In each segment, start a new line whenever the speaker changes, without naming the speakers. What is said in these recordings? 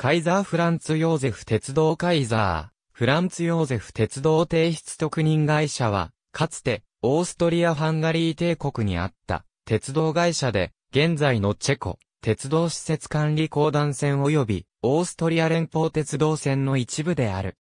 カイザー・フランツ・ヨーゼフ鉄道カイザー、フランツ・ヨーゼフ鉄道提出特任会社は、かつて、オーストリア・ハンガリー帝国にあった、鉄道会社で、現在のチェコ、鉄道施設管理公団線及び、オーストリア連邦鉄道線の一部である。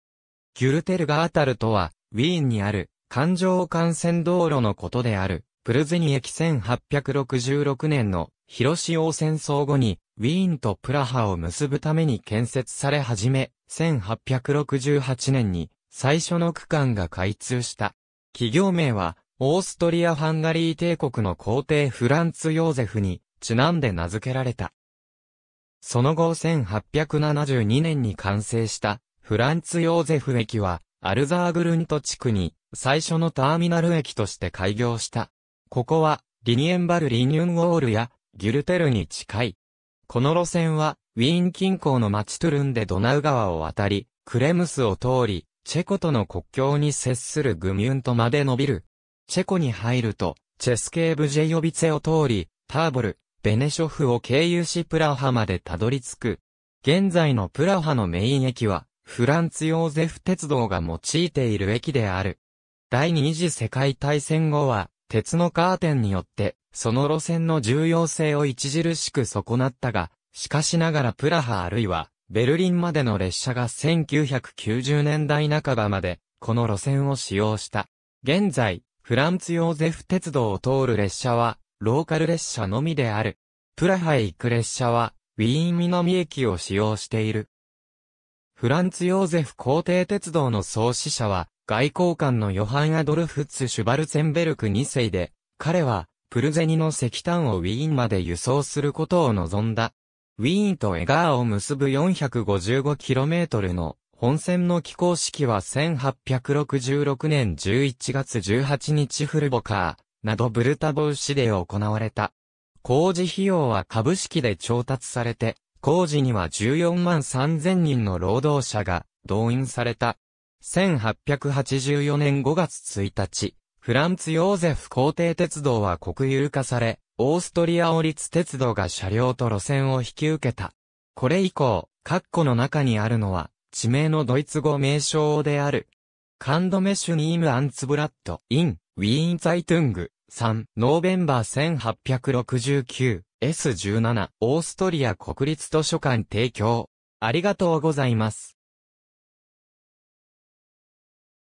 ギュルテルガータルとは、ウィーンにある、環状幹線道路のことである、プルゼニ駅1866年の、広島戦争後に、ウィーンとプラハを結ぶために建設され始め、1868年に最初の区間が開通した。企業名は、オーストリア・ハンガリー帝国の皇帝フランツ・ヨーゼフにちなんで名付けられた。その後1872年に完成したフランツ・ヨーゼフ駅はアルザーグルント地区に最初のターミナル駅として開業した。ここはリニエンバル・リニュンウォールやギュルテルに近いこの路線は、ウィーン近郊のマチトゥルンでドナウ川を渡り、クレムスを通り、チェコとの国境に接するグミュントまで伸びる。チェコに入ると、チェスケーブジェヨビツェを通り、ターボル、ベネショフを経由しプラハまでたどり着く。現在のプラハのメイン駅は、フランツ・ヨーゼフ鉄道が用いている駅である。第二次世界大戦後は、鉄のカーテンによってその路線の重要性を著しく損なったが、しかしながらプラハあるいは、ベルリンまでの列車が1990年代半ばまで、この路線を使用した。現在、フランツ・ヨーゼフ鉄道を通る列車は、ローカル列車のみである。プラハへ行く列車は、ウィーンミノミ駅を使用している。フランツ・ヨーゼフ皇帝鉄道の創始者は、外交官のヨハン・アドルフ・ツ・シュバルツェンベルク2世で、彼は、クルゼニの石炭をウィーンまで輸送することを望んだ。ウィーンとエガーを結ぶ 455km の本線の起工式は1866年11月18日フルボカーなどブルタボウ市で行われた。工事費用は株式で調達されて、工事には14万3000人の労働者が動員された。1884年5月1日、フランツ・ヨーゼフ皇帝鉄道は国有化され、オーストリア王立鉄道が車両と路線を引き受けた。これ以降、括弧の中にあるのは、地名のドイツ語名称である。カンドメシュニーム・アンツブラッド・イン・ウィーン・ザイトゥング、3、ノーベンバー1869、S17、オーストリア国立図書館提供。ありがとうございます。